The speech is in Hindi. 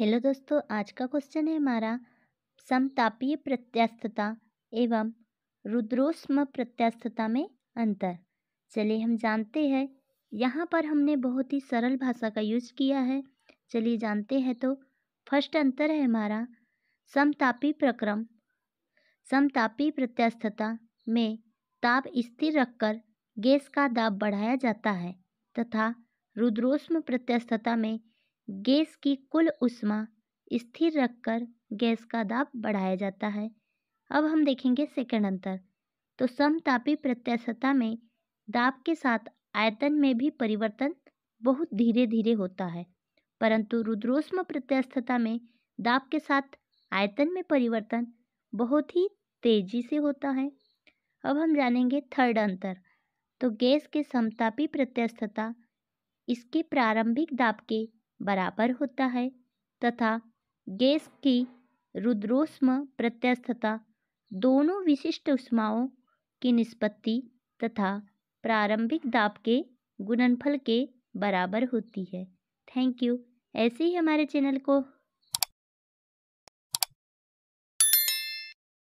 हेलो दोस्तों आज का क्वेश्चन है हमारा समतापीय प्रत्यास्थता एवं रुद्रोष्म प्रत्यास्थता में अंतर चलिए हम जानते हैं यहाँ पर हमने बहुत ही सरल भाषा का यूज किया है चलिए जानते हैं तो फर्स्ट अंतर है हमारा समतापी प्रक्रम समतापी प्रत्यास्थता में ताप स्थिर रखकर गैस का दाब बढ़ाया जाता है तथा रुद्रोष्म प्रत्यास्थता में गैस की कुल उष्मा स्थिर रखकर गैस का दाब बढ़ाया जाता है अब हम देखेंगे सेकंड अंतर तो समतापी प्रत्यक्षता में दाब के साथ आयतन में भी परिवर्तन बहुत धीरे धीरे होता है परंतु रुद्रोष्म प्रत्यस्थता में दाब के साथ आयतन में परिवर्तन बहुत ही तेजी से होता है अब हम जानेंगे थर्ड अंतर तो गैस के समतापी प्रत्यस्थता इसके प्रारंभिक दाब के बराबर होता है तथा गैस की रुद्रोष्म प्रत्यस्थता दोनों विशिष्ट उष्माओं की निष्पत्ति तथा प्रारंभिक दाब के गुणनफल के बराबर होती है थैंक यू ऐसे ही हमारे चैनल को